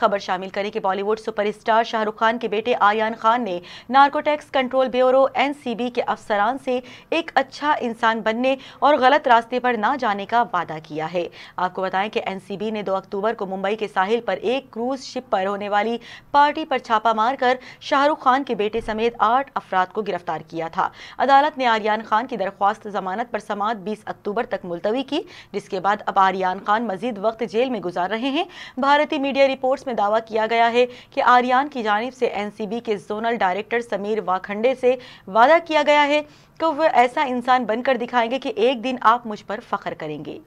खबर शामिल करें कि बॉलीवुड सुपरस्टार शाहरुख खान के बेटे आयान खान ने नार्कोटैक्स कंट्रोल ब्यूरो एनसीबी के अफसरान से एक अच्छा इंसान बनने और गलत रास्ते पर ना जाने का वादा किया है आपको बताएं कि एनसीबी ने 2 अक्टूबर को मुंबई के साहिल पर एक क्रूज शिप पर होने वाली पार्टी पर छापा मारकर शाहरुख खान के बेटे समेत आठ अफराद को गिरफ्तार किया था अदालत ने आर्यान खान की दरख्वास्त जमानत पर समात बीस अक्टूबर तक मुलतवी की जिसके बाद अब आर्यान खान मजीद वक्त जेल में गुजार रहे हैं भारतीय मीडिया रिपोर्ट जिसमें में दावा किया गया है कि आर्यन की जानब से एनसीबी के जोनल डायरेक्टर समीर वाखंडे से वादा किया गया है कि वह ऐसा इंसान बनकर दिखाएंगे कि एक दिन आप मुझ पर फख्र करेंगे